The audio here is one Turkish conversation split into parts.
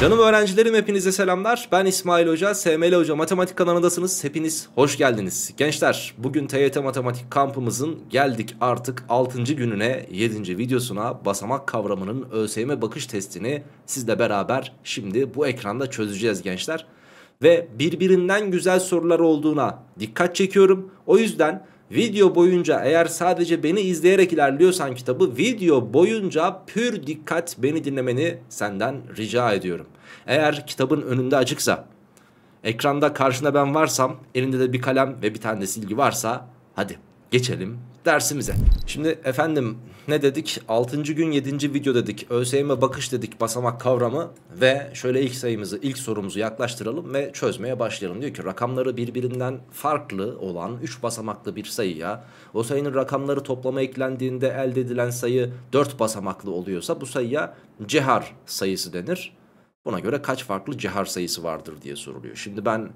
Canım öğrencilerim hepinize selamlar. Ben İsmail Hoca, SML Hoca Matematik kanalındasınız. Hepiniz hoş geldiniz. Gençler bugün TYT Matematik kampımızın geldik artık 6. gününe 7. videosuna basamak kavramının ÖSYM bakış testini sizle beraber şimdi bu ekranda çözeceğiz gençler. Ve birbirinden güzel sorular olduğuna dikkat çekiyorum. O yüzden Video boyunca eğer sadece beni izleyerek ilerliyorsan kitabı video boyunca pür dikkat beni dinlemeni senden rica ediyorum. Eğer kitabın önünde açıksa, ekranda karşına ben varsam, elinde de bir kalem ve bir tane silgi varsa hadi geçelim dersimize. Şimdi efendim ne dedik? 6. gün 7. video dedik. ÖSYM bakış dedik basamak kavramı ve şöyle ilk sayımızı, ilk sorumuzu yaklaştıralım ve çözmeye başlayalım. Diyor ki rakamları birbirinden farklı olan 3 basamaklı bir sayıya o sayının rakamları toplama eklendiğinde elde edilen sayı 4 basamaklı oluyorsa bu sayıya cehar sayısı denir. Buna göre kaç farklı cehar sayısı vardır diye soruluyor. Şimdi ben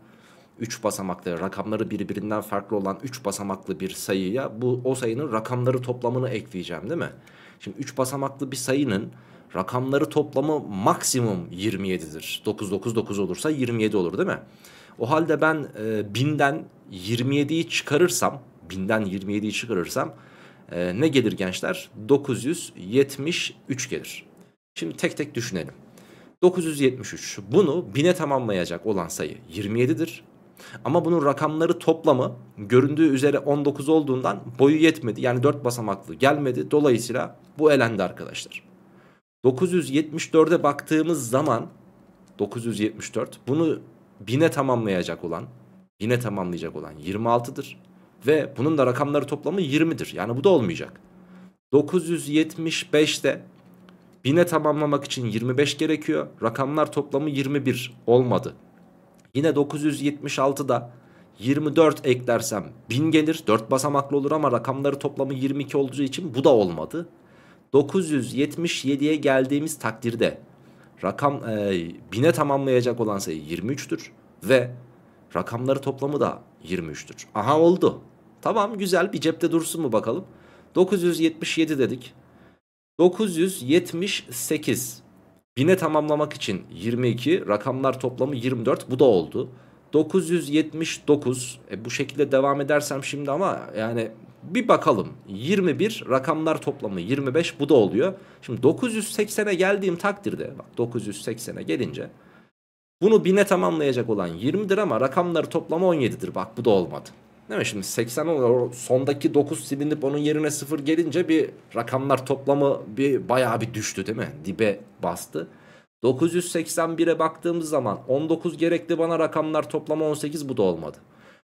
3 basamaklı rakamları birbirinden farklı olan 3 basamaklı bir sayıya bu o sayının rakamları toplamını ekleyeceğim değil mi? Şimdi 3 basamaklı bir sayının rakamları toplamı maksimum 27'dir. 9 9 9 olursa 27 olur değil mi? O halde ben e, binden 27'yi çıkarırsam, binden 27'yi çıkarırsam e, ne gelir gençler? 973 gelir. Şimdi tek tek düşünelim. 973 bunu bine tamamlayacak olan sayı 27'dir. Ama bunun rakamları toplamı göründüğü üzere 19 olduğundan boyu yetmedi. Yani 4 basamaklı gelmedi. Dolayısıyla bu elendi arkadaşlar. 974'e baktığımız zaman 974 bunu 1000'e tamamlayacak olan 1000'e tamamlayacak olan 26'dır. Ve bunun da rakamları toplamı 20'dir. Yani bu da olmayacak. 975'te 1000'e tamamlamak için 25 gerekiyor. Rakamlar toplamı 21 olmadı. Yine 976'da 24 eklersem 1000 gelir. 4 basamaklı olur ama rakamları toplamı 22 olduğu için bu da olmadı. 977'ye geldiğimiz takdirde rakam e, tamamlayacak olan sayı 23'tür. Ve rakamları toplamı da 23'tür. Aha oldu. Tamam güzel bir cepte dursun mu bakalım. 977 dedik. 978 1000'e tamamlamak için 22 rakamlar toplamı 24 bu da oldu. 979 e, bu şekilde devam edersem şimdi ama yani bir bakalım 21 rakamlar toplamı 25 bu da oluyor. Şimdi 980'e geldiğim takdirde bak 980'e gelince bunu 1000'e tamamlayacak olan 20'dir ama rakamları toplamı 17'dir bak bu da olmadı. Değil mi şimdi 80 oluyor. Sondaki 9 silinip onun yerine 0 gelince bir rakamlar toplamı bir bayağı bir düştü değil mi? Dibe bastı. 981'e baktığımız zaman 19 gerekli bana rakamlar toplamı 18 bu da olmadı.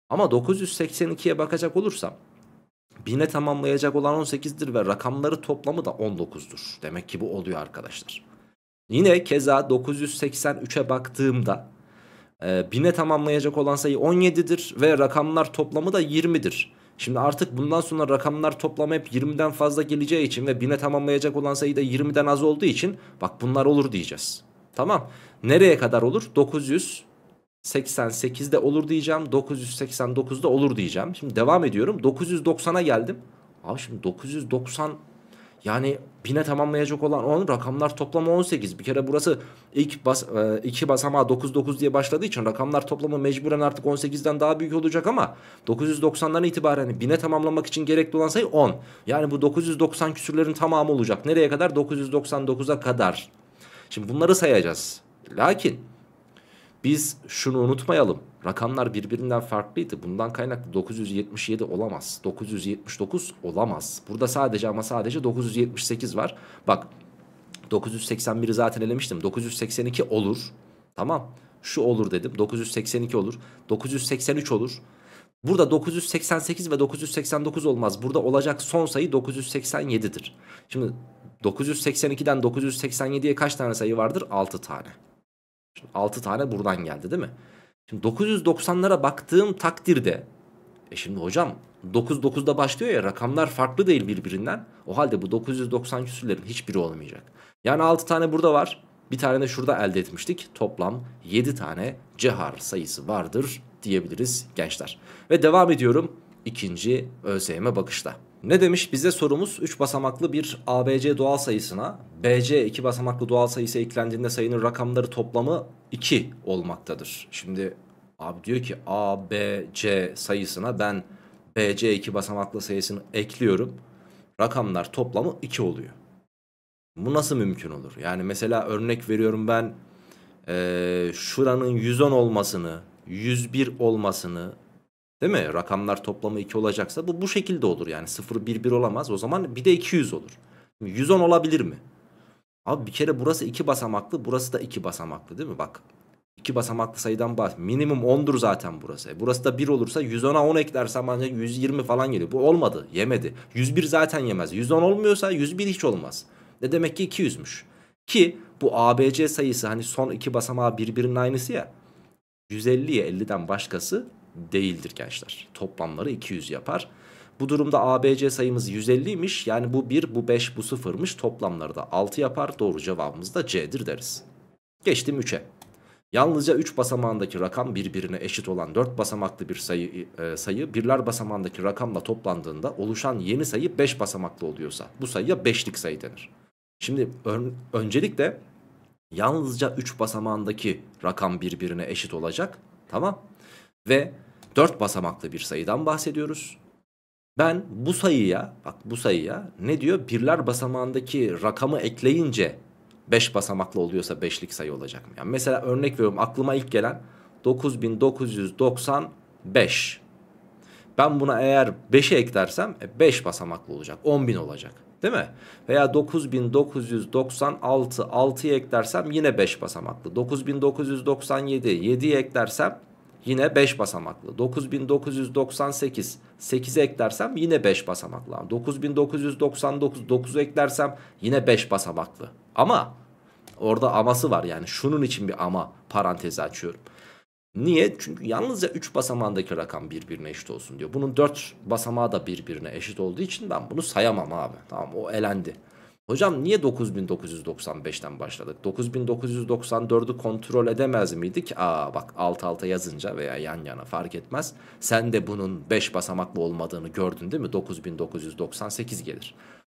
Ama 982'ye bakacak olursam 1000'e tamamlayacak olan 18'dir ve rakamları toplamı da 19'dur. Demek ki bu oluyor arkadaşlar. Yine keza 983'e baktığımda e, bine tamamlayacak olan sayı 17'dir ve rakamlar toplamı da 20'dir. Şimdi artık bundan sonra rakamlar toplamı hep 20'den fazla geleceği için ve bine tamamlayacak olan sayı da 20'den az olduğu için bak bunlar olur diyeceğiz. Tamam nereye kadar olur? 900 88'de olur diyeceğim. 989'da olur diyeceğim. Şimdi devam ediyorum. 990'a geldim. Abi şimdi 990 yani bine tamamlayacak olan on rakamlar toplamı 18. Bir kere burası ilk bas, e, iki basamağı 99 diye başladığı için rakamlar toplamı mecburen artık 18'den daha büyük olacak ama 990'dan itibaren bine tamamlamak için gerekli olan sayı 10. Yani bu 990 küsürlerin tamamı olacak. Nereye kadar? 999'a kadar. Şimdi bunları sayacağız. Lakin biz şunu unutmayalım. Rakamlar birbirinden farklıydı. Bundan kaynaklı 977 olamaz. 979 olamaz. Burada sadece ama sadece 978 var. Bak 981'i zaten elemiştim. 982 olur. Tamam. Şu olur dedim. 982 olur. 983 olur. Burada 988 ve 989 olmaz. Burada olacak son sayı 987'dir. Şimdi 982'den 987'ye kaç tane sayı vardır? 6 tane. Şimdi 6 tane buradan geldi değil mi? Şimdi 990'lara baktığım takdirde e şimdi hocam 99'da başlıyor ya rakamlar farklı değil birbirinden. O halde bu 990 küsürlerin hiçbiri olmayacak. Yani 6 tane burada var. Bir tane de şurada elde etmiştik. Toplam 7 tane cehar sayısı vardır diyebiliriz gençler. Ve devam ediyorum ikinci ÖSYM bakışta. Ne demiş bize sorumuz 3 basamaklı bir ABC doğal sayısına BC 2 basamaklı doğal sayısı eklendiğinde sayının rakamları toplamı 2 olmaktadır. Şimdi abi diyor ki ABC sayısına ben BC 2 basamaklı sayısını ekliyorum. Rakamlar toplamı 2 oluyor. Bu nasıl mümkün olur? Yani mesela örnek veriyorum ben e, şuranın 110 olmasını, 101 olmasını, Değil mi? Rakamlar toplamı 2 olacaksa bu bu şekilde olur yani. 0 1 1 olamaz. O zaman bir de 200 olur. 110 olabilir mi? Abi bir kere burası 2 basamaklı, burası da 2 basamaklı değil mi? Bak. 2 basamaklı sayıdan bas Minimum 10'dur zaten burası. E, burası da 1 olursa 110'a 10 eklersem ancak 120 falan geliyor. Bu olmadı. Yemedi. 101 zaten yemez. 110 olmuyorsa 101 hiç olmaz. Ne demek ki 200'müş. Ki bu ABC sayısı hani son iki basamağı birbirinin aynısı ya. 150'ye 50'den başkası değildir gençler. Toplamları 200 yapar. Bu durumda ABC sayımız 150'ymiş. Yani bu 1, bu 5, bu 0'mış. Toplamları da 6 yapar. Doğru cevabımız da C'dir deriz. Geçtim 3'e. Yalnızca 3 basamağındaki rakam birbirine eşit olan 4 basamaklı bir sayı, e, sayı birler basamağındaki rakamla toplandığında oluşan yeni sayı 5 basamaklı oluyorsa bu sayıya 5'lik sayı denir. Şimdi ön, öncelikle yalnızca 3 basamağındaki rakam birbirine eşit olacak tamam ve 4 basamaklı bir sayıdan bahsediyoruz. Ben bu sayıya bak bu sayıya ne diyor? Birler basamağındaki rakamı ekleyince 5 basamaklı oluyorsa 5'lik sayı olacak mı? Yani mesela örnek veriyorum aklıma ilk gelen 9995. Ben buna eğer 5'e eklersem 5 e, basamaklı olacak. 10.000 olacak. Değil mi? Veya 9996 6'ya eklersem yine 5 basamaklı. 9997 7'ye eklersem Yine 5 basamaklı. 9998 8'e eklersem yine 5 basamaklı. 9999 9'u eklersem yine 5 basamaklı. Ama orada aması var yani şunun için bir ama parantezi açıyorum. Niye? Çünkü yalnızca 3 basamağındaki rakam birbirine eşit olsun diyor. Bunun 4 basamağı da birbirine eşit olduğu için ben bunu sayamam abi. Tamam o elendi. Hocam niye 9995'ten başladık? 9994'ü kontrol edemez miydik? Aa bak alt alta yazınca veya yan yana fark etmez. Sen de bunun 5 basamaklı olmadığını gördün değil mi? 9998 gelir.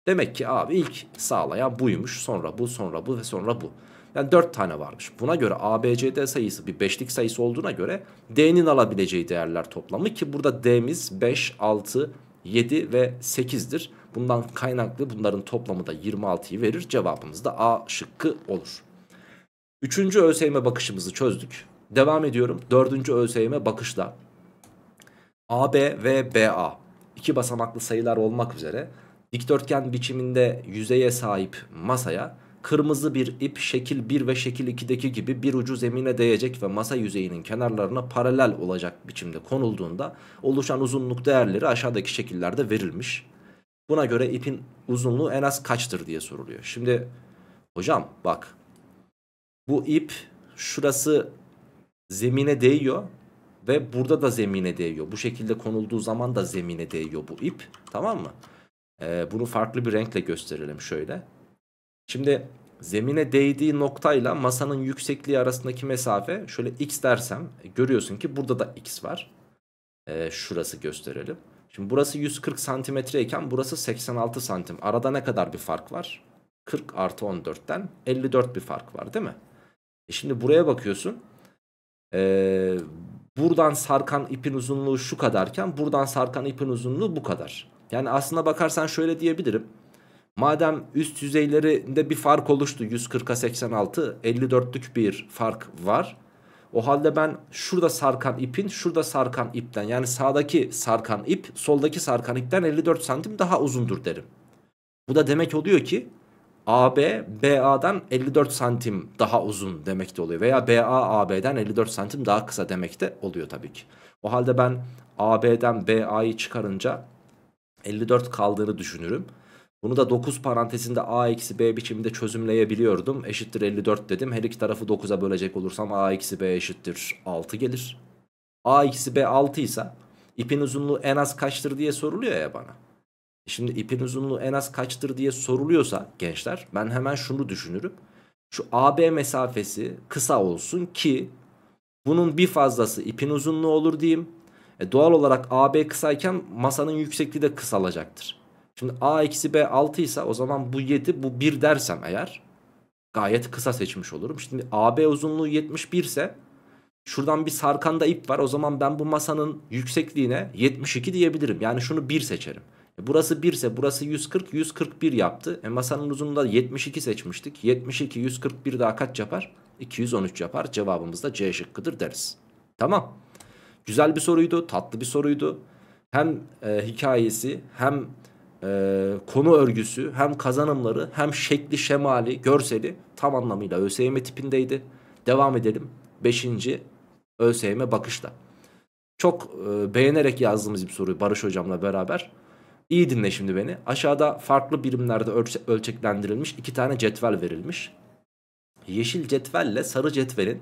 Demek ki abi ilk sağlayan buymuş. Sonra bu, sonra bu ve sonra bu. Yani 4 tane varmış. Buna göre ABCD sayısı bir 5'lik sayısı olduğuna göre D'nin alabileceği değerler toplamı ki burada D'miz 5, 6, 7 ve 8'dir. Bundan kaynaklı bunların toplamı da 26'yı verir. Cevabımız da A şıkkı olur. Üçüncü ÖSYM bakışımızı çözdük. Devam ediyorum. Dördüncü ÖSYM bakışla AB ve BA iki basamaklı sayılar olmak üzere dikdörtgen biçiminde yüzeye sahip masaya kırmızı bir ip şekil 1 ve şekil 2'deki gibi bir ucu zemine değecek ve masa yüzeyinin kenarlarına paralel olacak biçimde konulduğunda oluşan uzunluk değerleri aşağıdaki şekillerde verilmiş. Buna göre ipin uzunluğu en az kaçtır diye soruluyor. Şimdi hocam bak bu ip şurası zemine değiyor ve burada da zemine değiyor. Bu şekilde konulduğu zaman da zemine değiyor bu ip tamam mı? Ee, bunu farklı bir renkle gösterelim şöyle. Şimdi zemine değdiği noktayla masanın yüksekliği arasındaki mesafe şöyle x dersem e, görüyorsun ki burada da x var. Ee, şurası gösterelim. Şimdi burası 140 santimetre iken burası 86 santim. Arada ne kadar bir fark var? 40 artı 14'ten 54 bir fark var değil mi? E şimdi buraya bakıyorsun. Ee, buradan sarkan ipin uzunluğu şu kadarken buradan sarkan ipin uzunluğu bu kadar. Yani aslına bakarsan şöyle diyebilirim. Madem üst yüzeylerinde bir fark oluştu 140'a 86 54'lük bir fark var. O halde ben şurada sarkan ipin şurada sarkan ipten yani sağdaki sarkan ip soldaki sarkan ipten 54 santim daha uzundur derim. Bu da demek oluyor ki AB BA'dan 54 santim daha uzun demek de oluyor. Veya BA AB'den 54 santim daha kısa demek de oluyor tabii ki. O halde ben AB'den BA'yı çıkarınca 54 kaldığını düşünürüm. Bunu da 9 parantezinde a eksi b biçiminde çözümleyebiliyordum. Eşittir 54 dedim. Her iki tarafı 9'a bölecek olursam a eksi b eşittir 6 gelir. a eksi b 6 ise ipin uzunluğu en az kaçtır diye soruluyor ya bana. E şimdi ipin uzunluğu en az kaçtır diye soruluyorsa gençler ben hemen şunu düşünürüm. Şu AB mesafesi kısa olsun ki bunun bir fazlası ipin uzunluğu olur diyeyim. E doğal olarak AB kısayken masanın yüksekliği de kısalacaktır. Şimdi a eksi b 6 ise o zaman bu 7 bu 1 dersem eğer gayet kısa seçmiş olurum. Şimdi AB uzunluğu 71 ise şuradan bir sarkanda ip var. O zaman ben bu masanın yüksekliğine 72 diyebilirim. Yani şunu 1 seçerim. E burası 1 ise burası 140 141 yaptı. E masanın uzunluğunda da 72 seçmiştik. 72 141 daha kaç yapar? 213 yapar. Cevabımız da C şıkkıdır deriz. Tamam. Güzel bir soruydu. Tatlı bir soruydu. Hem e, hikayesi hem e, konu örgüsü hem kazanımları hem şekli şemali görseli tam anlamıyla ÖSYM tipindeydi. Devam edelim 5. ÖSYM bakışla. Çok e, beğenerek yazdığımız bir soruyu Barış hocamla beraber. İyi dinle şimdi beni. Aşağıda farklı birimlerde ölçe ölçeklendirilmiş iki tane cetvel verilmiş. Yeşil cetvelle sarı cetvelin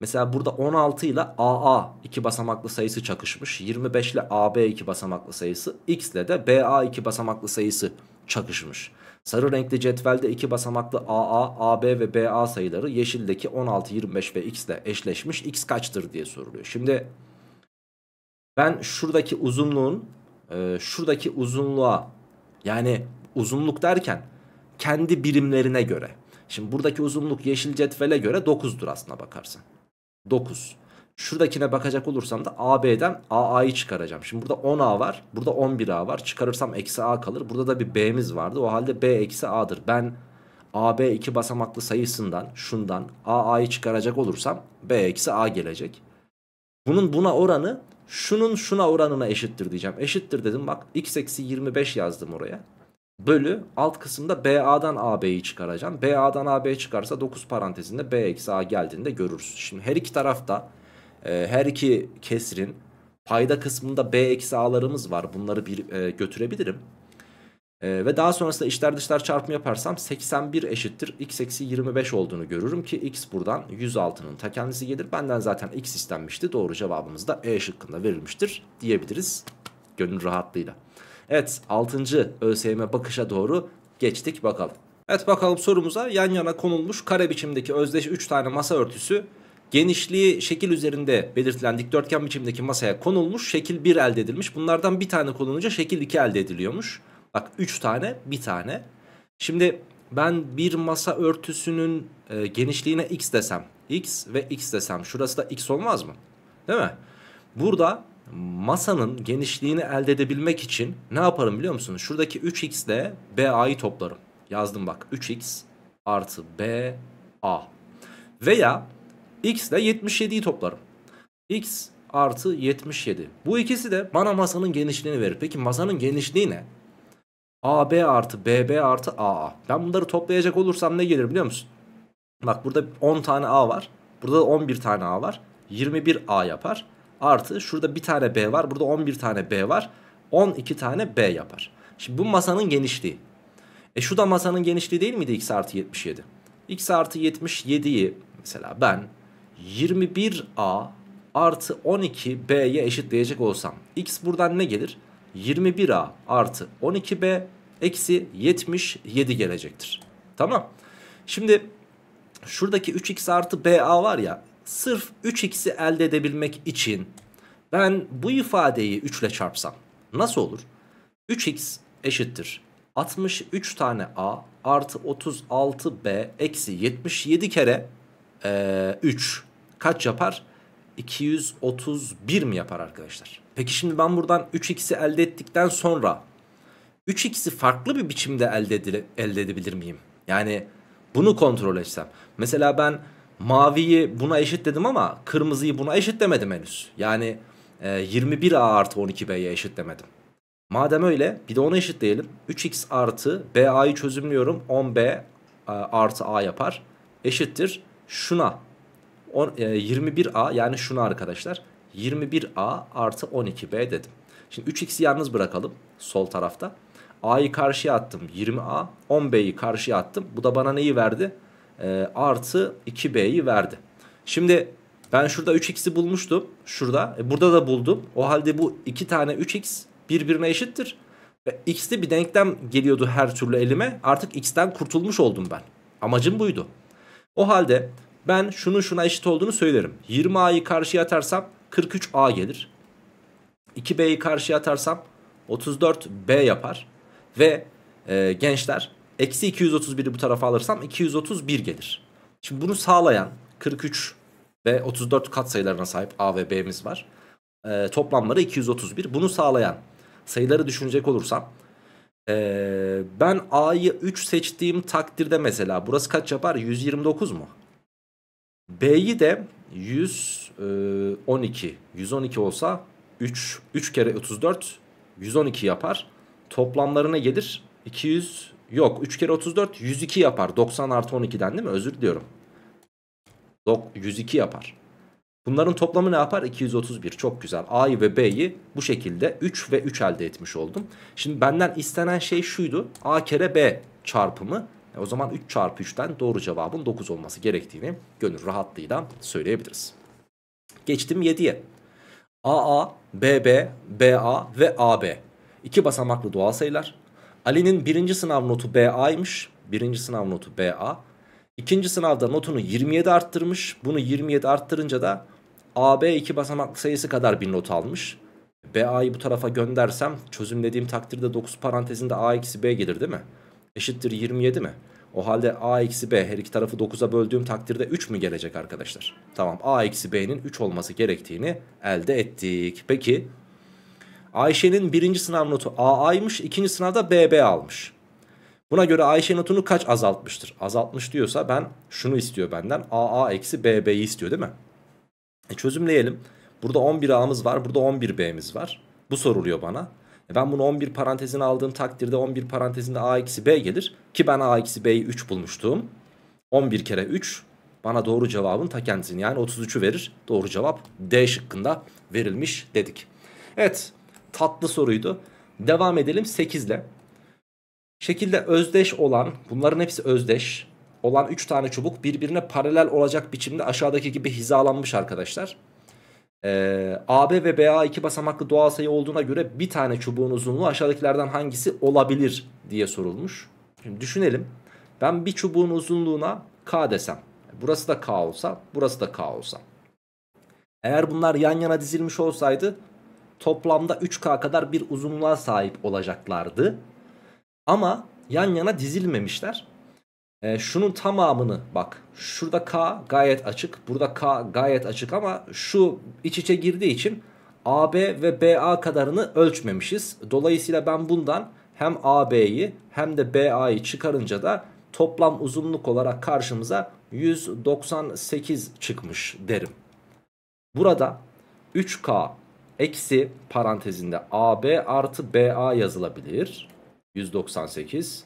Mesela burada 16 ile AA iki basamaklı sayısı çakışmış. 25 ile AB iki basamaklı sayısı. X ile de BA iki basamaklı sayısı çakışmış. Sarı renkli cetvelde iki basamaklı AA, AB ve BA sayıları yeşildeki 16, 25 ve X ile eşleşmiş. X kaçtır diye soruluyor. Şimdi ben şuradaki uzunluğun e, şuradaki uzunluğa yani uzunluk derken kendi birimlerine göre. Şimdi buradaki uzunluk yeşil cetvele göre 9'dur aslına bakarsan. 9. Şuradakine bakacak olursam da AB'den AA'yı çıkaracağım. Şimdi burada 10A var. Burada 11A var. Çıkarırsam eksi A kalır. Burada da bir B'miz vardı. O halde B eksi A'dır. Ben AB iki basamaklı sayısından şundan AA'yı çıkaracak olursam B eksi A gelecek. Bunun buna oranı şunun şuna oranına eşittir diyeceğim. Eşittir dedim bak x eksi 25 yazdım oraya bölü alt kısımda BA'dan AB'yi çıkaracaksın. BA'dan AB çıkarsa 9 parantezinde B eksi A geldiğinde görürüz. Şimdi her iki tarafta e, her iki kesrin payda kısmında B eksi A'larımız var. Bunları bir e, götürebilirim. E, ve daha sonrasında işler dışlar çarpımı yaparsam 81 eşittir x eksi 25 olduğunu görürüm ki x buradan 106'nın ta kendisi gelir. Benden zaten x istenmişti. Doğru cevabımız da E şıkkında verilmiştir diyebiliriz. Gönül rahatlığıyla. Evet 6. ÖSYM bakışa doğru geçtik bakalım. Evet bakalım sorumuza yan yana konulmuş kare biçimdeki özdeş 3 tane masa örtüsü genişliği şekil üzerinde belirtilen dikdörtgen biçimdeki masaya konulmuş şekil 1 elde edilmiş. Bunlardan bir tane konulunca şekil 2 elde ediliyormuş. Bak 3 tane bir tane. Şimdi ben bir masa örtüsünün e, genişliğine x desem x ve x desem şurası da x olmaz mı? Değil mi? Burada masanın genişliğini elde edebilmek için ne yaparım biliyor musunuz? Şuradaki 3x ile BA'yı toplarım. Yazdım bak 3x artı BA. Veya x ile 77'yi toplarım. x artı 77. Bu ikisi de bana masanın genişliğini verir. Peki masanın genişliği ne? AB artı BB artı AA. Ben bunları toplayacak olursam ne gelir biliyor musun? Bak burada 10 tane A var. Burada 11 tane A var. 21A yapar artı şurada bir tane B var burada 11 tane B var 12 tane B yapar. Şimdi bu masanın genişliği. E şu da masanın genişliği değil miydi x artı 77? x artı 77'yi mesela ben 21a artı 12b'ye eşitleyecek olsam x buradan ne gelir? 21a artı 12b eksi 77 gelecektir. Tamam. Şimdi şuradaki 3x artı ba var ya sırf 3x'i elde edebilmek için ben bu ifadeyi 3 ile çarpsam nasıl olur? 3x eşittir 63 tane a artı 36 b eksi 77 kere e, 3 kaç yapar? 231 mi yapar arkadaşlar? Peki şimdi ben buradan 3x'i elde ettikten sonra 3x'i farklı bir biçimde elde, elde edebilir miyim? Yani bunu kontrol etsem. Mesela ben maviyi buna eşit dedim ama kırmızıyı buna eşit demedim henüz. Yani e, 21A artı 12B'ye eşit demedim. Madem öyle bir de onu eşitleyelim. 3x artı BA'yı çözümlüyorum 10B e, artı A yapar. Eşittir şuna 10, e, 21A yani şuna arkadaşlar 21A artı 12B dedim. Şimdi 3x'i yalnız bırakalım sol tarafta. A'yı karşıya attım 20A 10B'yi karşıya attım. Bu da bana neyi verdi? e, artı 2b'yi verdi. Şimdi ben şurada 3x'i bulmuştum. Şurada. E, burada da buldum. O halde bu iki tane 3x birbirine eşittir. Ve x'li bir denklem geliyordu her türlü elime. Artık x'ten kurtulmuş oldum ben. Amacım buydu. O halde ben şunun şuna eşit olduğunu söylerim. 20a'yı karşıya atarsam 43a gelir. 2b'yi karşıya atarsam 34b yapar. Ve e, gençler Eksi 231'i bu tarafa alırsam 231 gelir. Şimdi bunu sağlayan 43 ve 34 kat sayılarına sahip A ve B'miz var. E, toplamları 231. Bunu sağlayan sayıları düşünecek olursam e, ben A'yı 3 seçtiğim takdirde mesela burası kaç yapar? 129 mu? B'yi de 112. 112 e, olsa 3 3 kere 34 112 yapar. Toplamlarına gelir 200 Yok 3 kere 34 102 yapar. 90 artı 12'den değil mi? Özür diliyorum. 102 yapar. Bunların toplamı ne yapar? 231. Çok güzel. A'yı ve B'yi bu şekilde 3 ve 3 elde etmiş oldum. Şimdi benden istenen şey şuydu. A kere B çarpımı. E, o zaman 3 çarpı 3'ten doğru cevabın 9 olması gerektiğini gönül rahatlığıyla söyleyebiliriz. Geçtim 7'ye. AA, BB, BA ve AB. İki basamaklı doğal sayılar. Ali'nin birinci sınav notu BA'ymış. Birinci sınav notu BA. İkinci sınavda notunu 27 arttırmış. Bunu 27 arttırınca da AB iki basamaklı sayısı kadar bir not almış. BA'yı bu tarafa göndersem çözümlediğim takdirde 9 parantezinde A eksi B gelir değil mi? Eşittir 27 mi? O halde A eksi B her iki tarafı 9'a böldüğüm takdirde 3 mü gelecek arkadaşlar? Tamam A eksi B'nin 3 olması gerektiğini elde ettik. Peki Ayşe'nin birinci sınav notu AA'ymış ikinci sınavda BB almış. Buna göre Ayşe notunu kaç azaltmıştır? Azaltmış diyorsa ben şunu istiyor benden AA eksi BB'yi istiyor değil mi? E çözümleyelim. Burada 11 A'mız var burada 11 B'miz var. Bu soruluyor bana. E ben bunu 11 parantezine aldığım takdirde 11 parantezinde A eksi B gelir. Ki ben A eksi B'yi 3 bulmuştum. 11 kere 3 bana doğru cevabın ta kendisini yani 33'ü verir. Doğru cevap D şıkkında verilmiş dedik. Evet tatlı soruydu. Devam edelim 8 ile. Şekilde özdeş olan bunların hepsi özdeş olan 3 tane çubuk birbirine paralel olacak biçimde aşağıdaki gibi hizalanmış arkadaşlar. Ee, AB ve BA iki basamaklı doğal sayı olduğuna göre bir tane çubuğun uzunluğu aşağıdakilerden hangisi olabilir diye sorulmuş. Şimdi düşünelim. Ben bir çubuğun uzunluğuna K desem. Burası da K olsa, burası da K olsa. Eğer bunlar yan yana dizilmiş olsaydı toplamda 3K kadar bir uzunluğa sahip olacaklardı. Ama yan yana dizilmemişler. E, şunun tamamını bak şurada K gayet açık burada K gayet açık ama şu iç içe girdiği için AB ve BA kadarını ölçmemişiz. Dolayısıyla ben bundan hem AB'yi hem de BA'yı çıkarınca da toplam uzunluk olarak karşımıza 198 çıkmış derim. Burada 3K eksi parantezinde AB artı BA yazılabilir. 198.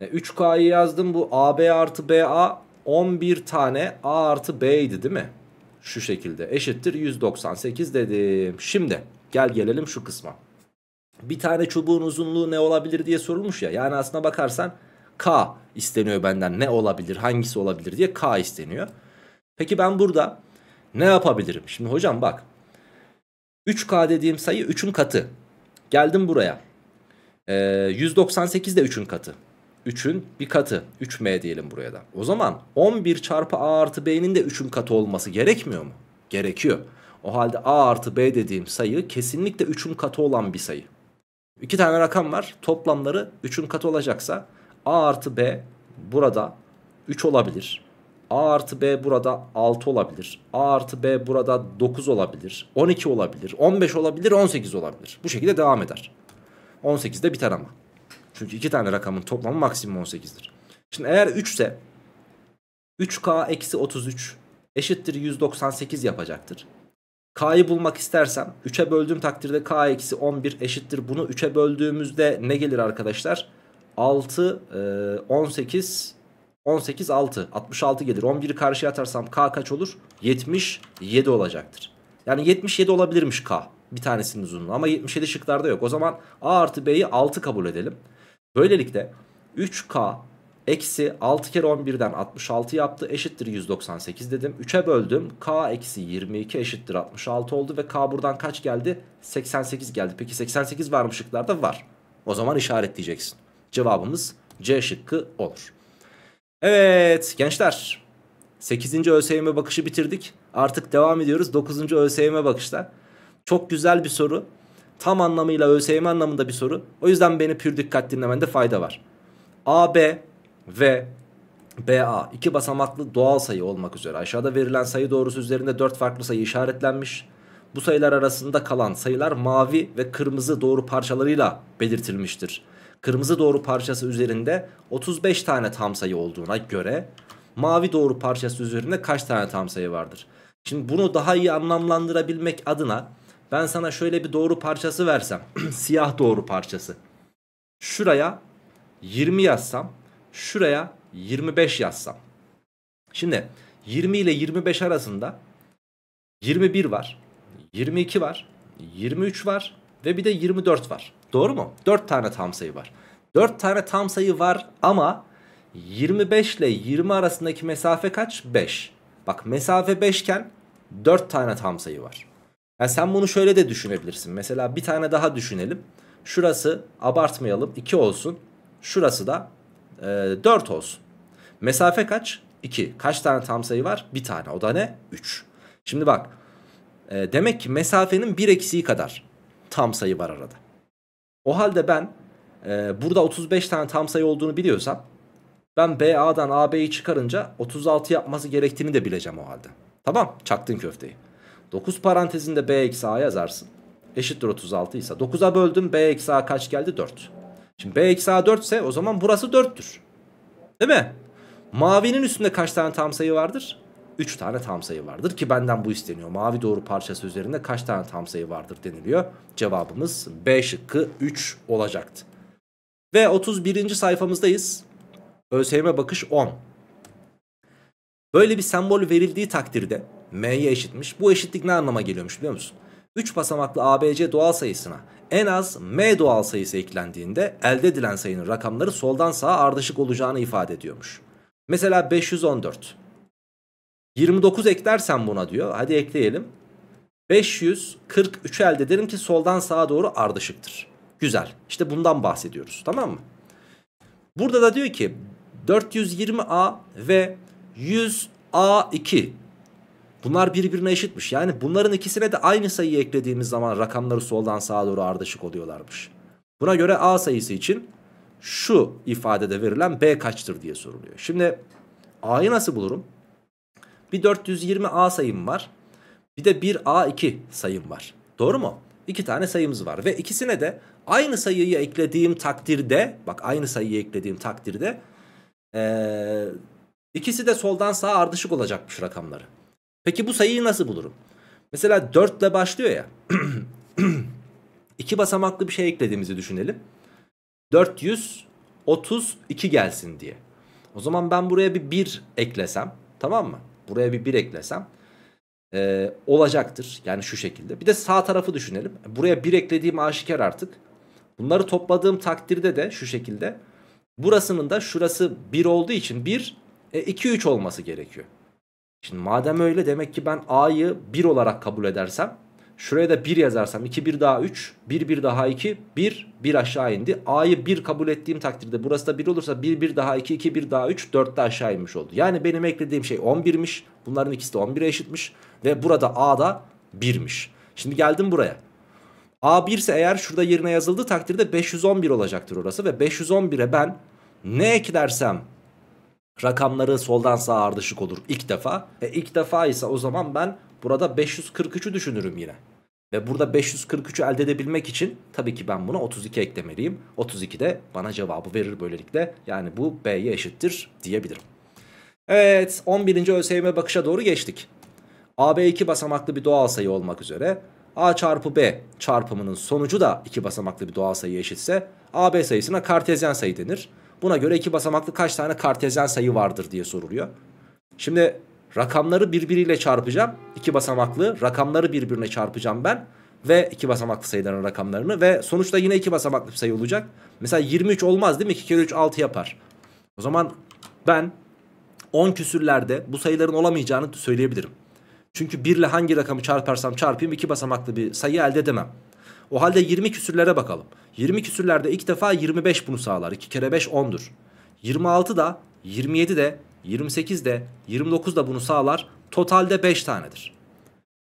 E, 3K'yı yazdım bu AB artı BA 11 tane A artı B idi değil mi? Şu şekilde eşittir 198 dedim. Şimdi gel gelelim şu kısma. Bir tane çubuğun uzunluğu ne olabilir diye sorulmuş ya. Yani aslına bakarsan K isteniyor benden ne olabilir hangisi olabilir diye K isteniyor. Peki ben burada ne yapabilirim? Şimdi hocam bak 3K dediğim sayı 3'ün katı. Geldim buraya. E, ee, 198 de 3'ün katı. 3'ün bir katı. 3M diyelim buraya da. O zaman 11 çarpı A artı B'nin de 3'ün katı olması gerekmiyor mu? Gerekiyor. O halde A artı B dediğim sayı kesinlikle 3'ün katı olan bir sayı. İki tane rakam var. Toplamları 3'ün katı olacaksa A artı B burada 3 olabilir. A artı B burada 6 olabilir. A artı B burada 9 olabilir. 12 olabilir. 15 olabilir. 18 olabilir. Bu şekilde devam eder. de biter ama. Çünkü iki tane rakamın toplamı maksimum 18'dir. Şimdi eğer 3 ise 3K eksi 33 eşittir 198 yapacaktır. K'yı bulmak istersem 3'e böldüğüm takdirde K eksi 11 eşittir. Bunu 3'e böldüğümüzde ne gelir arkadaşlar? 6, 18, 18 6 66 gelir 11'i karşıya atarsam K kaç olur 77 olacaktır yani 77 olabilirmiş K bir tanesinin uzunluğu ama 77 şıklarda yok o zaman A artı B'yi 6 kabul edelim böylelikle 3K eksi 6 kere 11'den 66 yaptı eşittir 198 dedim 3'e böldüm K eksi 22 eşittir 66 oldu ve K buradan kaç geldi 88 geldi peki 88 var mı şıklarda var o zaman işaretleyeceksin cevabımız C şıkkı olur Evet gençler 8. ÖSYM bakışı bitirdik. Artık devam ediyoruz 9. ÖSYM bakışta. Çok güzel bir soru. Tam anlamıyla ÖSYM anlamında bir soru. O yüzden beni pür dikkat dinlemende fayda var. AB ve BA iki basamaklı doğal sayı olmak üzere aşağıda verilen sayı doğrusu üzerinde 4 farklı sayı işaretlenmiş. Bu sayılar arasında kalan sayılar mavi ve kırmızı doğru parçalarıyla belirtilmiştir. Kırmızı doğru parçası üzerinde 35 tane tam sayı olduğuna göre mavi doğru parçası üzerinde kaç tane tam sayı vardır? Şimdi bunu daha iyi anlamlandırabilmek adına ben sana şöyle bir doğru parçası versem. siyah doğru parçası. Şuraya 20 yazsam. Şuraya 25 yazsam. Şimdi 20 ile 25 arasında 21 var. 22 var. 23 var ve bir de 24 var. Doğru mu? 4 tane tam sayı var. 4 tane tam sayı var ama 25 ile 20 arasındaki mesafe kaç? 5. Bak mesafe 5 iken 4 tane tam sayı var. Yani sen bunu şöyle de düşünebilirsin. Mesela bir tane daha düşünelim. Şurası abartmayalım 2 olsun. Şurası da e, 4 olsun. Mesafe kaç? 2. Kaç tane tam sayı var? Bir tane. O da ne? 3. Şimdi bak. E, demek ki mesafenin 1 eksiği kadar tam sayı var arada. O halde ben e, burada 35 tane tam sayı olduğunu biliyorsam ben BA'dan AB'yi çıkarınca 36 yapması gerektiğini de bileceğim o halde. Tamam çaktın köfteyi. 9 parantezinde B eksi A yazarsın. Eşittir 36 ise 9'a böldüm B eksi A kaç geldi 4. Şimdi B eksi A 4 ise o zaman burası 4'tür. Değil mi? Mavinin üstünde kaç tane tam sayı vardır? 3 tane tam sayı vardır ki benden bu isteniyor. Mavi doğru parçası üzerinde kaç tane tam sayı vardır deniliyor. Cevabımız B şıkkı 3 olacaktı. Ve 31. sayfamızdayız. ÖSYM bakış 10. Böyle bir sembol verildiği takdirde M'ye eşitmiş. Bu eşitlik ne anlama geliyormuş biliyor musun? 3 basamaklı ABC doğal sayısına en az M doğal sayısı eklendiğinde elde edilen sayının rakamları soldan sağa ardışık olacağını ifade ediyormuş. Mesela 514. 29 eklersen buna diyor. Hadi ekleyelim. 543 elde ederim ki soldan sağa doğru ardışıktır. Güzel. İşte bundan bahsediyoruz. Tamam mı? Burada da diyor ki 420A ve 100A2 Bunlar birbirine eşitmiş. Yani bunların ikisine de aynı sayıyı eklediğimiz zaman rakamları soldan sağa doğru ardışık oluyorlarmış. Buna göre A sayısı için şu ifadede verilen B kaçtır diye soruluyor. Şimdi A'yı nasıl bulurum? Bir 420A sayım var. Bir de 1A2 sayım var. Doğru mu? İki tane sayımız var ve ikisine de aynı sayıyı eklediğim takdirde bak aynı sayıyı eklediğim takdirde ee, ikisi de soldan sağa ardışık olacakmış rakamları. Peki bu sayıyı nasıl bulurum? Mesela 4 ile başlıyor ya. İki basamaklı bir şey eklediğimizi düşünelim. 432 gelsin diye. O zaman ben buraya bir 1 eklesem tamam mı? buraya bir 1 eklesem e, olacaktır. Yani şu şekilde. Bir de sağ tarafı düşünelim. Buraya 1 eklediğim aşikar artık. Bunları topladığım takdirde de şu şekilde. Burasının da şurası 1 olduğu için 1, 2, 3 olması gerekiyor. Şimdi madem öyle demek ki ben A'yı 1 olarak kabul edersem Şuraya da 1 yazarsam 2 1 daha 3 1 1 daha 2 1 1 aşağı indi. A'yı 1 kabul ettiğim takdirde burası da 1 olursa 1 1 daha 2 2 1 daha 3 4 de aşağı inmiş oldu. Yani benim eklediğim şey 11'miş. Bunların ikisi de 11'e eşitmiş. Ve burada A da 1'miş. Şimdi geldim buraya. A 1 ise eğer şurada yerine yazıldığı takdirde 511 olacaktır orası. Ve 511'e ben ne eklersem rakamları soldan sağa ardışık olur ilk defa. E ilk defa ise o zaman ben Burada 543'ü düşünürüm yine. Ve burada 543'ü elde edebilmek için tabii ki ben buna 32 eklemeliyim. 32 de bana cevabı verir böylelikle. Yani bu B'ye eşittir diyebilirim. Evet 11. ÖSYM bakışa doğru geçtik. AB 2 basamaklı bir doğal sayı olmak üzere A çarpı B çarpımının sonucu da 2 basamaklı bir doğal sayı eşitse AB sayısına kartezyen sayı denir. Buna göre 2 basamaklı kaç tane kartezyen sayı vardır diye soruluyor. Şimdi Rakamları birbiriyle çarpacağım. İki basamaklı rakamları birbirine çarpacağım ben. Ve iki basamaklı sayıların rakamlarını. Ve sonuçta yine iki basamaklı bir sayı olacak. Mesela 23 olmaz değil mi? 2 kere 3 6 yapar. O zaman ben 10 küsürlerde bu sayıların olamayacağını söyleyebilirim. Çünkü 1 ile hangi rakamı çarparsam çarpayım iki basamaklı bir sayı elde edemem. O halde 20 küsürlere bakalım. 20 küsürlerde ilk defa 25 bunu sağlar. 2 kere 5 10'dur. 26 da 27 de 28 de 29 da bunu sağlar. Totalde 5 tanedir.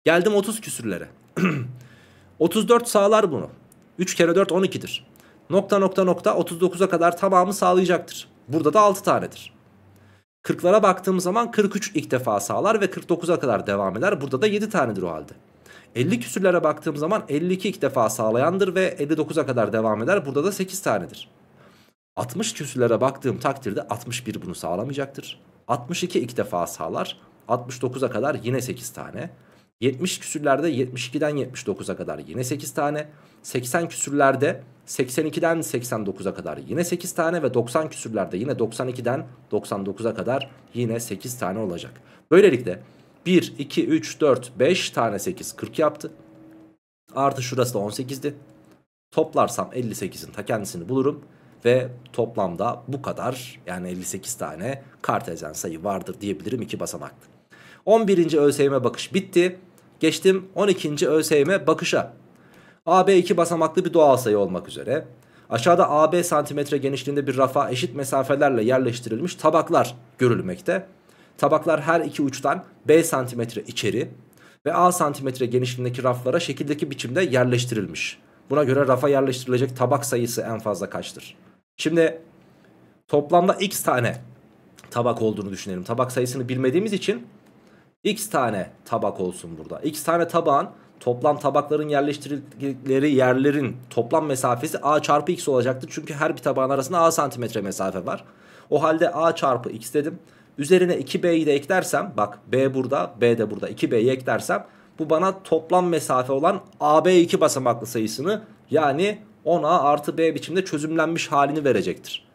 Geldim 30 küsürlere. 34 sağlar bunu. 3 kere 4 12'dir. Nokta nokta nokta 39'a kadar tamamı sağlayacaktır. Burada da 6 tanedir. 40'lara baktığım zaman 43 ilk defa sağlar ve 49'a kadar devam eder. Burada da 7 tanedir o halde. 50 küsürlere baktığım zaman 52 ilk defa sağlayandır ve 59'a kadar devam eder. Burada da 8 tanedir. 60 küsürlere baktığım takdirde 61 bunu sağlamayacaktır. 62 iki defa sağlar. 69'a kadar yine 8 tane. 70 küsürlerde 72'den 79'a kadar yine 8 tane. 80 küsürlerde 82'den 89'a kadar yine 8 tane ve 90 küsürlerde yine 92'den 99'a kadar yine 8 tane olacak. Böylelikle 1, 2, 3, 4, 5 tane 8 40 yaptı. Artı şurası da 18'di. Toplarsam 58'in ta kendisini bulurum ve toplamda bu kadar yani 58 tane kartezyen sayı vardır diyebilirim iki basamaklı. 11. ÖSYM bakış bitti. Geçtim 12. ÖSYM bakışa. AB iki basamaklı bir doğal sayı olmak üzere. Aşağıda AB santimetre genişliğinde bir rafa eşit mesafelerle yerleştirilmiş tabaklar görülmekte. Tabaklar her iki uçtan B santimetre içeri ve A santimetre genişliğindeki raflara şekildeki biçimde yerleştirilmiş. Buna göre rafa yerleştirilecek tabak sayısı en fazla kaçtır? Şimdi toplamda x tane tabak olduğunu düşünelim. Tabak sayısını bilmediğimiz için x tane tabak olsun burada. x tane tabağın toplam tabakların yerleştirdikleri yerlerin toplam mesafesi a çarpı x olacaktı Çünkü her bir tabağın arasında a santimetre mesafe var. O halde a çarpı x dedim. Üzerine 2b'yi de eklersem bak b burada b de burada 2b'yi eklersem bu bana toplam mesafe olan AB2 basamaklı sayısını yani 10A artı B biçimde çözümlenmiş halini verecektir.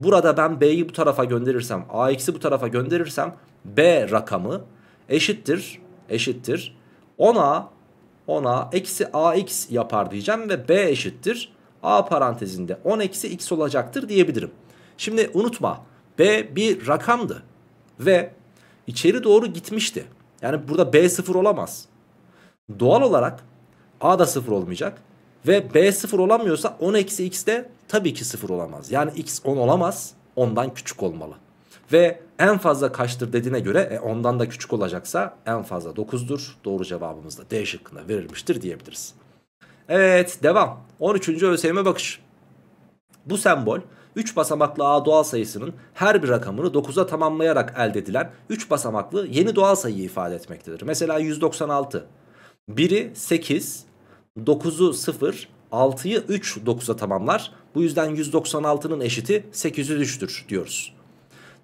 Burada ben B'yi bu tarafa gönderirsem AX'i bu tarafa gönderirsem B rakamı eşittir eşittir 10A 10A eksi AX yapar diyeceğim ve B eşittir A parantezinde 10 eksi X olacaktır diyebilirim. Şimdi unutma B bir rakamdı ve içeri doğru gitmişti. Yani burada B sıfır olamaz. Doğal olarak A da sıfır olmayacak. Ve B sıfır olamıyorsa 10 eksi x de tabii ki sıfır olamaz. Yani x 10 olamaz. Ondan küçük olmalı. Ve en fazla kaçtır dediğine göre e, ondan da küçük olacaksa en fazla 9'dur. Doğru cevabımız da D şıkkında verilmiştir diyebiliriz. Evet devam. 13. ÖSYM bakış. Bu sembol 3 basamaklı A doğal sayısının her bir rakamını 9'a tamamlayarak elde edilen 3 basamaklı yeni doğal sayıyı ifade etmektedir. Mesela 196. Biri 8, 9'u 0, 6'yı 3 9'a tamamlar. Bu yüzden 196'nın eşiti 803'tür diyoruz.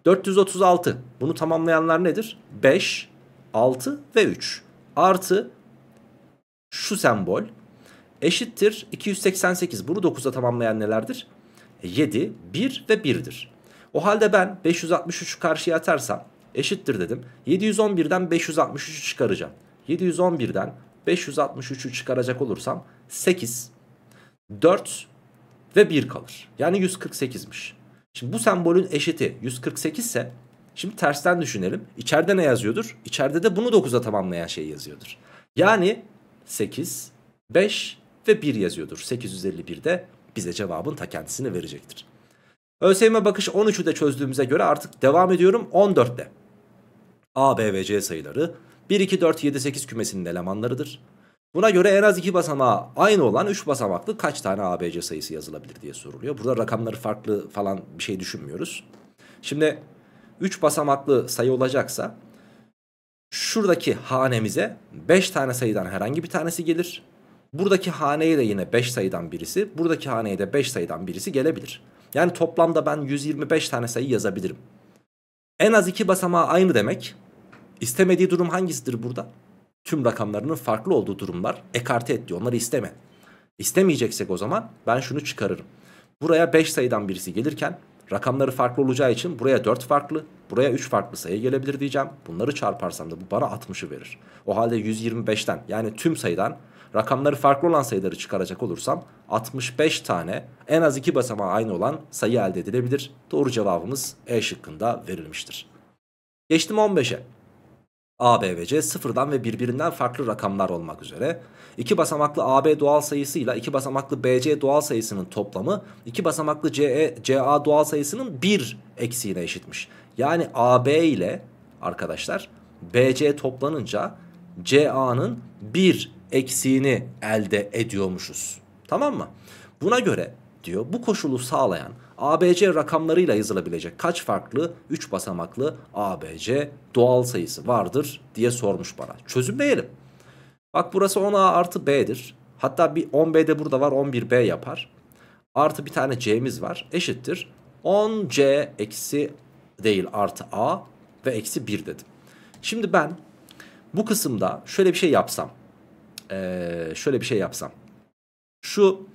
436 bunu tamamlayanlar nedir? 5, 6 ve 3 artı şu sembol eşittir 288 bunu 9'a tamamlayan nelerdir? 7, 1 ve 1'dir. O halde ben 563'ü karşıya atarsam eşittir dedim. 711'den 563'ü çıkaracağım. 711'den 563'ü çıkaracak olursam 8, 4 ve 1 kalır. Yani 148'miş. Şimdi bu sembolün eşiti 148 ise şimdi tersten düşünelim. İçeride ne yazıyordur? İçeride de bunu 9'a tamamlayan şey yazıyordur. Yani 8, 5 ve 1 yazıyordur. 851 de bize cevabın ta kendisini verecektir. ÖSYM bakış 13'ü de çözdüğümüze göre artık devam ediyorum 14'te. A, B ve C sayıları 1-2-4-7-8 kümesinin elemanlarıdır. Buna göre en az 2 basamağı aynı olan 3 basamaklı kaç tane ABC sayısı yazılabilir diye soruluyor. Burada rakamları farklı falan bir şey düşünmüyoruz. Şimdi 3 basamaklı sayı olacaksa şuradaki hanemize 5 tane sayıdan herhangi bir tanesi gelir. Buradaki haneye de yine 5 sayıdan birisi, buradaki haneye de 5 sayıdan birisi gelebilir. Yani toplamda ben 125 tane sayı yazabilirim. En az 2 basamağı aynı demek. İstemediği durum hangisidir burada? Tüm rakamlarının farklı olduğu durumlar ekarte et diyor. Onları isteme. İstemeyeceksek o zaman ben şunu çıkarırım. Buraya 5 sayıdan birisi gelirken rakamları farklı olacağı için buraya 4 farklı, buraya 3 farklı sayı gelebilir diyeceğim. Bunları çarparsam da bu bana 60'ı verir. O halde 125'ten yani tüm sayıdan rakamları farklı olan sayıları çıkaracak olursam 65 tane en az 2 basamağı aynı olan sayı elde edilebilir. Doğru cevabımız E şıkkında verilmiştir. Geçtim 15'e. A, B ve C sıfırdan ve birbirinden farklı rakamlar olmak üzere. iki basamaklı AB doğal sayısıyla iki basamaklı BC doğal sayısının toplamı iki basamaklı CE, CA doğal sayısının bir eksiğine eşitmiş. Yani AB ile arkadaşlar BC toplanınca CA'nın bir eksiğini elde ediyormuşuz. Tamam mı? Buna göre diyor bu koşulu sağlayan ABC rakamlarıyla yazılabilecek kaç farklı 3 basamaklı ABC doğal sayısı vardır diye sormuş bana. Çözümleyelim. Bak burası 10A artı B'dir. Hatta bir 10B de burada var 11B yapar. Artı bir tane C'miz var eşittir. 10C eksi değil artı A ve eksi 1 dedim. Şimdi ben bu kısımda şöyle bir şey yapsam. Ee, şöyle bir şey yapsam. Şu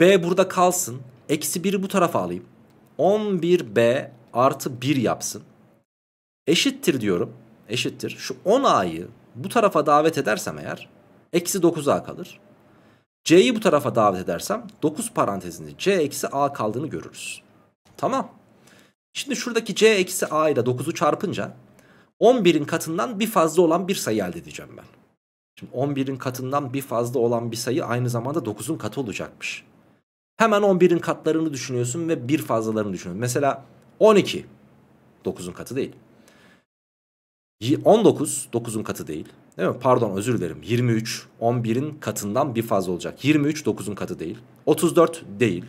B burada kalsın. Eksi 1'i bu tarafa alayım. 11B artı 1 yapsın. Eşittir diyorum. Eşittir. Şu 10A'yı bu tarafa davet edersem eğer eksi 9A kalır. C'yi bu tarafa davet edersem 9 parantezinde C eksi A kaldığını görürüz. Tamam. Şimdi şuradaki C eksi A ile 9'u çarpınca 11'in katından bir fazla olan bir sayı elde edeceğim ben. Şimdi 11'in katından bir fazla olan bir sayı aynı zamanda 9'un katı olacakmış. Hemen 11'in katlarını düşünüyorsun ve bir fazlalarını düşünüyorsun. Mesela 12 9'un katı değil. 19 9'un katı değil. Değil mi? Pardon özür dilerim. 23 11'in katından bir fazla olacak. 23 9'un katı değil. 34 değil.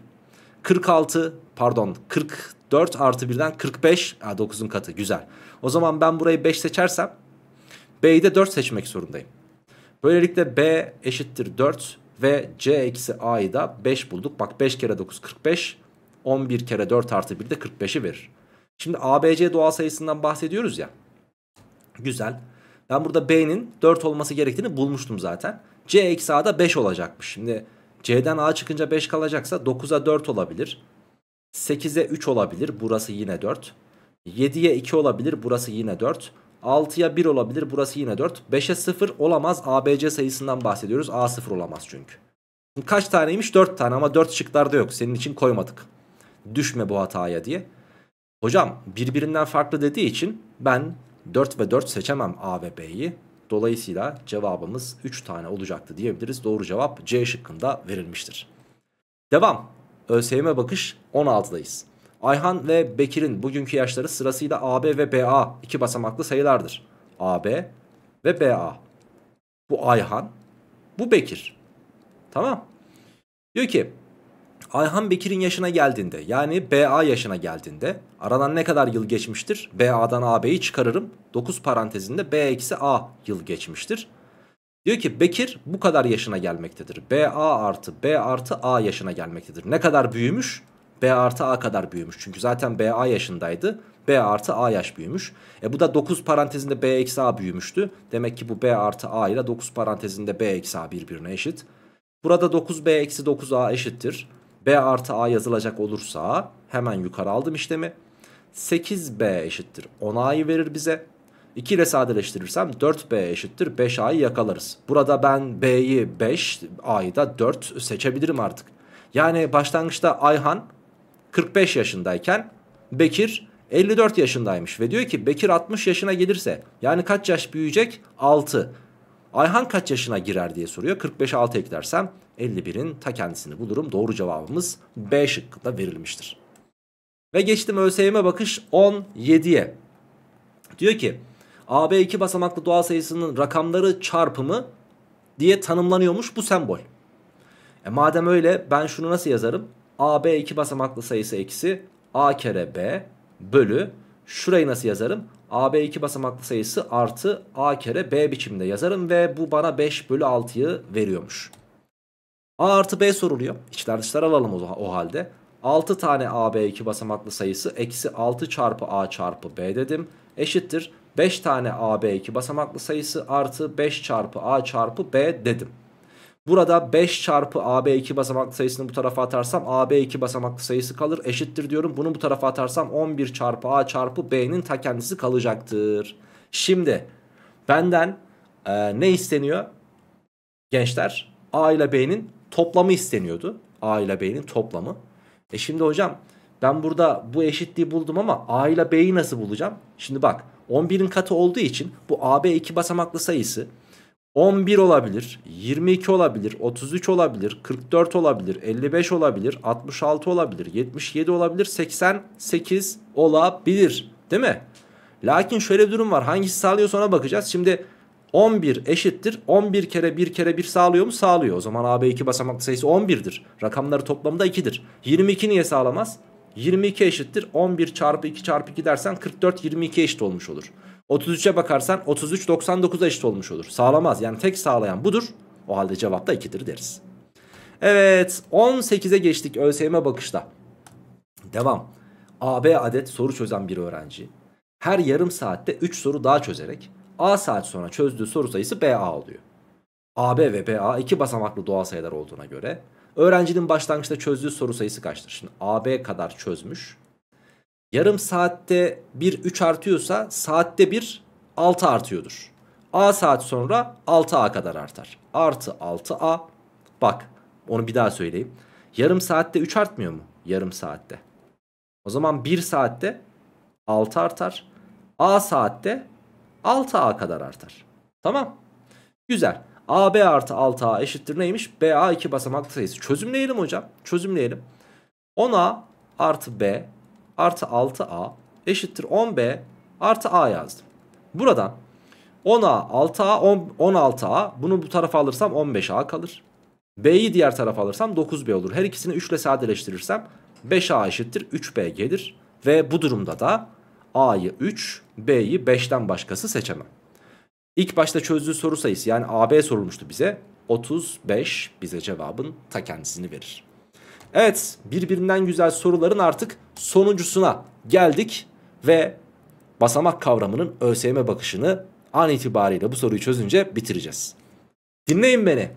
46 pardon 44 artı 1'den 45 9'un katı güzel. O zaman ben burayı 5 seçersem B'yi de 4 seçmek zorundayım. Böylelikle B eşittir 4 ve C eksi A'yı da 5 bulduk. Bak 5 kere 9 45. 11 kere 4 artı 1 de 45'i verir. Şimdi ABC doğal sayısından bahsediyoruz ya. Güzel. Ben burada B'nin 4 olması gerektiğini bulmuştum zaten. C eksi A'da 5 olacakmış. Şimdi C'den A çıkınca 5 kalacaksa 9'a 4 olabilir. 8'e 3 olabilir. Burası yine 4. 7'ye 2 olabilir. Burası yine 4. 6'ya 1 olabilir. Burası yine 4. 5'e 0 olamaz. ABC sayısından bahsediyoruz. A 0 olamaz çünkü. Şimdi kaç taneymiş? 4 tane ama 4 şıklarda yok. Senin için koymadık. Düşme bu hataya diye. Hocam birbirinden farklı dediği için ben 4 ve 4 seçemem A ve B'yi. Dolayısıyla cevabımız 3 tane olacaktı diyebiliriz. Doğru cevap C şıkkında verilmiştir. Devam. ÖSYM bakış 16'dayız. Ayhan ve Bekir'in bugünkü yaşları sırasıyla AB ve BA iki basamaklı sayılardır. AB ve BA. Bu Ayhan, bu Bekir. Tamam. Diyor ki Ayhan Bekir'in yaşına geldiğinde yani BA yaşına geldiğinde aradan ne kadar yıl geçmiştir? BA'dan AB'yi çıkarırım. 9 parantezinde B eksi A yıl geçmiştir. Diyor ki Bekir bu kadar yaşına gelmektedir. BA artı B artı A yaşına gelmektedir. Ne kadar büyümüş? B artı A kadar büyümüş. Çünkü zaten B A yaşındaydı. B artı A yaş büyümüş. E bu da 9 parantezinde B eksi A büyümüştü. Demek ki bu B artı A ile 9 parantezinde B eksi A birbirine eşit. Burada 9B eksi 9A eşittir. B artı A yazılacak olursa hemen yukarı aldım işlemi. 8B eşittir 10A'yı verir bize. 2 ile sadeleştirirsem 4B eşittir 5A'yı yakalarız. Burada ben B'yi 5 A'yı da 4 seçebilirim artık. Yani başlangıçta Ayhan 45 yaşındayken Bekir 54 yaşındaymış ve diyor ki Bekir 60 yaşına gelirse yani kaç yaş büyüyecek? 6. Ayhan kaç yaşına girer diye soruyor. 45'e 6 eklersem 51'in ta kendisini bulurum. Doğru cevabımız B şıkkında verilmiştir. Ve geçtim ÖSYM bakış 17'ye. Diyor ki AB iki basamaklı doğal sayısının rakamları çarpımı diye tanımlanıyormuş bu sembol. E madem öyle ben şunu nasıl yazarım? AB iki basamaklı sayısı eksi A kere B bölü şurayı nasıl yazarım? AB iki basamaklı sayısı artı A kere B biçiminde yazarım ve bu bana 5 bölü 6'yı veriyormuş. A artı B soruluyor. İçler dışlar alalım o, halde. 6 tane AB iki basamaklı sayısı eksi 6 çarpı A çarpı B dedim. Eşittir 5 tane AB iki basamaklı sayısı artı 5 çarpı A çarpı B dedim. Burada 5 çarpı AB2 basamaklı sayısını bu tarafa atarsam AB2 basamaklı sayısı kalır. Eşittir diyorum. Bunu bu tarafa atarsam 11 çarpı A çarpı B'nin ta kendisi kalacaktır. Şimdi benden e, ne isteniyor? Gençler A ile B'nin toplamı isteniyordu. A ile B'nin toplamı. E şimdi hocam ben burada bu eşitliği buldum ama A ile B'yi nasıl bulacağım? Şimdi bak 11'in katı olduğu için bu AB2 basamaklı sayısı 11 olabilir, 22 olabilir, 33 olabilir, 44 olabilir, 55 olabilir, 66 olabilir, 77 olabilir, 88 olabilir. Değil mi? Lakin şöyle bir durum var. Hangisi sağlıyorsa ona bakacağız. Şimdi 11 eşittir. 11 kere 1 kere 1 sağlıyor mu? Sağlıyor. O zaman AB2 basamaklı sayısı 11'dir. Rakamları toplamda 2'dir. 22 niye sağlamaz? 22 eşittir. 11 çarpı 2 çarpı 2 dersen 44 22 eşit olmuş olur. 33'e bakarsan 33 99'a eşit olmuş olur. Sağlamaz yani tek sağlayan budur. O halde cevap da 2'dir deriz. Evet 18'e geçtik ÖSYM bakışta. Devam. AB adet soru çözen bir öğrenci. Her yarım saatte 3 soru daha çözerek A saat sonra çözdüğü soru sayısı BA oluyor. AB ve BA iki basamaklı doğal sayılar olduğuna göre öğrencinin başlangıçta çözdüğü soru sayısı kaçtır? Şimdi AB kadar çözmüş yarım saatte bir 3 artıyorsa saatte bir 6 artıyordur. A saat sonra 6A kadar artar. Artı 6A. Bak onu bir daha söyleyeyim. Yarım saatte 3 artmıyor mu? Yarım saatte. O zaman 1 saatte 6 artar. A saatte 6A kadar artar. Tamam. Güzel. AB artı 6A eşittir neymiş? BA 2 basamaklı sayısı. Çözümleyelim hocam. Çözümleyelim. 10A artı B artı 6A eşittir 10B artı A yazdım. Buradan 10A 6A 10, 16A bunu bu tarafa alırsam 15A kalır. B'yi diğer tarafa alırsam 9B olur. Her ikisini 3 ile sadeleştirirsem 5A eşittir 3B gelir. Ve bu durumda da A'yı 3 B'yi 5'ten başkası seçemem. İlk başta çözdüğü soru sayısı yani AB sorulmuştu bize. 35 bize cevabın ta kendisini verir. Evet birbirinden güzel soruların artık sonuncusuna geldik ve basamak kavramının ÖSYM bakışını an itibariyle bu soruyu çözünce bitireceğiz. Dinleyin beni.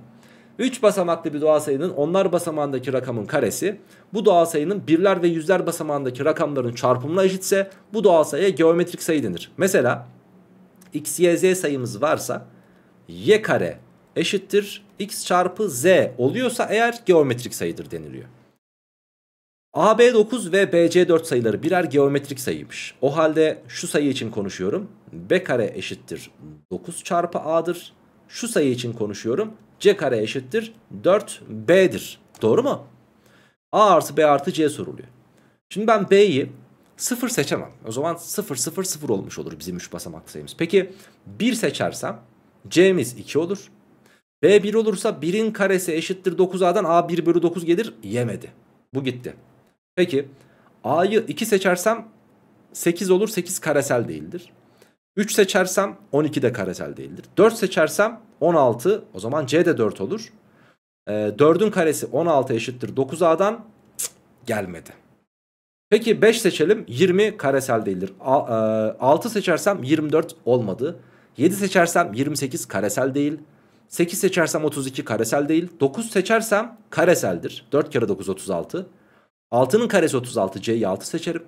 3 basamaklı bir doğal sayının onlar basamağındaki rakamın karesi bu doğal sayının birler ve yüzler basamağındaki rakamların çarpımına eşitse bu doğal sayıya geometrik sayı denir. Mesela x, y, z sayımız varsa y kare eşittir x çarpı z oluyorsa eğer geometrik sayıdır deniliyor. AB9 ve BC4 sayıları birer geometrik sayıymış. O halde şu sayı için konuşuyorum. B kare eşittir 9 çarpı A'dır. Şu sayı için konuşuyorum. C kare eşittir 4B'dir. Doğru mu? A artı B artı C soruluyor. Şimdi ben B'yi 0 seçemem. O zaman 0 0 0 olmuş olur bizim 3 basamaklı sayımız. Peki 1 seçersem C'miz 2 olur. B 1 olursa 1'in karesi eşittir 9A'dan A 1 bölü 9 gelir. Yemedi. Bu gitti. Peki A'yı 2 seçersem 8 olur 8 karesel değildir. 3 seçersem 12 de karesel değildir. 4 seçersem 16 o zaman C de 4 olur. E, ee, 4'ün karesi 16 eşittir 9A'dan cık, gelmedi. Peki 5 seçelim 20 karesel değildir. A, e, 6 seçersem 24 olmadı. 7 seçersem 28 karesel değil. 8 seçersem 32 karesel değil. 9 seçersem kareseldir. 4 kere 9 36. 6'nın karesi 36 C'yi 6 seçerim.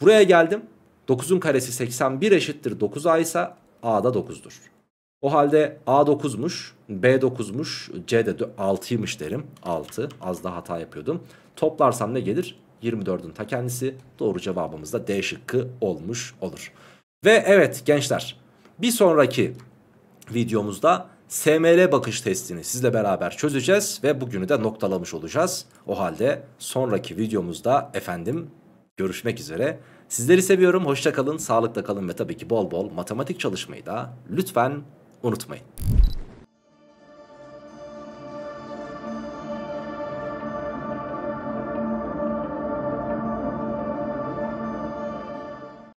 Buraya geldim. 9'un karesi 81 eşittir 9A ise A'da 9'dur. O halde A 9'muş, B 9'muş, C de 6'ymış derim. 6 az daha hata yapıyordum. Toplarsam ne gelir? 24'ün ta kendisi doğru cevabımız da D şıkkı olmuş olur. Ve evet gençler bir sonraki videomuzda SML bakış testini sizle beraber çözeceğiz ve bugünü de noktalamış olacağız. O halde sonraki videomuzda efendim görüşmek üzere. Sizleri seviyorum, hoşça kalın, sağlıkla kalın ve tabii ki bol bol matematik çalışmayı da lütfen unutmayın.